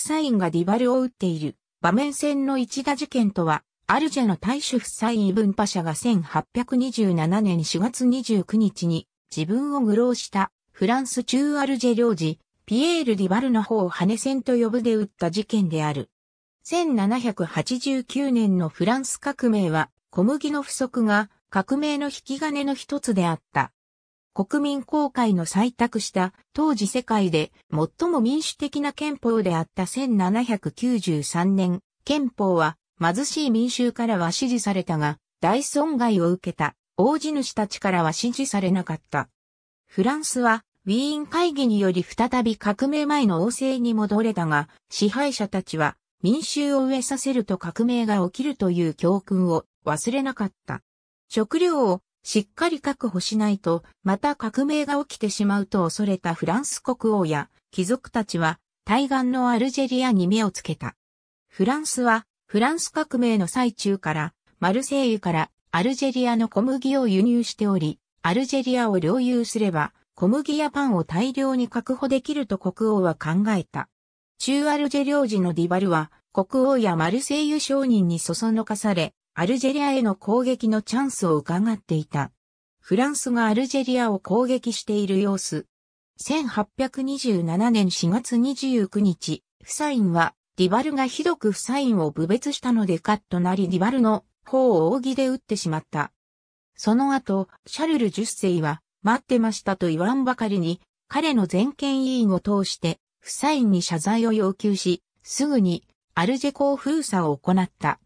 フサインがディバルを打っている場面戦の一打事件とは、アルジェの大主フサイン文パシャが1827年4月29日に自分を愚弄したフランス中アルジェ領事、ピエール・ディバルの方を羽戦と呼ぶで打った事件である。1789年のフランス革命は小麦の不足が革命の引き金の一つであった。国民公会の採択した当時世界で最も民主的な憲法であった1793年、憲法は貧しい民衆からは支持されたが、大損害を受けた王子主たちからは支持されなかった。フランスはウィーン会議により再び革命前の王政に戻れたが、支配者たちは民衆を飢えさせると革命が起きるという教訓を忘れなかった。食料をしっかり確保しないと、また革命が起きてしまうと恐れたフランス国王や貴族たちは、対岸のアルジェリアに目をつけた。フランスは、フランス革命の最中から、マルセイユからアルジェリアの小麦を輸入しており、アルジェリアを領有すれば、小麦やパンを大量に確保できると国王は考えた。中アルジェ領事のディバルは、国王やマルセイユ商人にそそのかされ、アルジェリアへの攻撃のチャンスを伺っていた。フランスがアルジェリアを攻撃している様子。1827年4月29日、フサインは、ディバルがひどくフサインを侮蔑したのでカッとなりディバルの方を扇で撃ってしまった。その後、シャルル10世は、待ってましたと言わんばかりに、彼の全権委員を通して、フサインに謝罪を要求し、すぐに、アルジェ港封鎖を行った。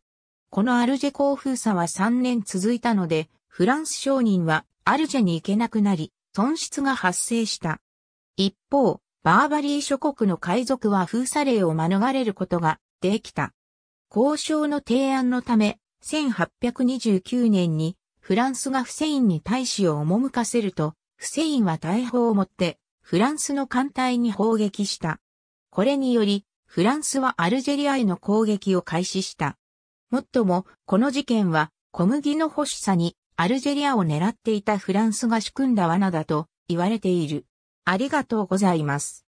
このアルジェ港封鎖は3年続いたので、フランス商人はアルジェに行けなくなり、損失が発生した。一方、バーバリー諸国の海賊は封鎖令を免れることができた。交渉の提案のため、1829年にフランスがフセインに大使を赴かせると、フセインは大砲を持ってフランスの艦隊に砲撃した。これにより、フランスはアルジェリアへの攻撃を開始した。もっとも、この事件は、小麦の欲しさに、アルジェリアを狙っていたフランスが仕組んだ罠だと言われている。ありがとうございます。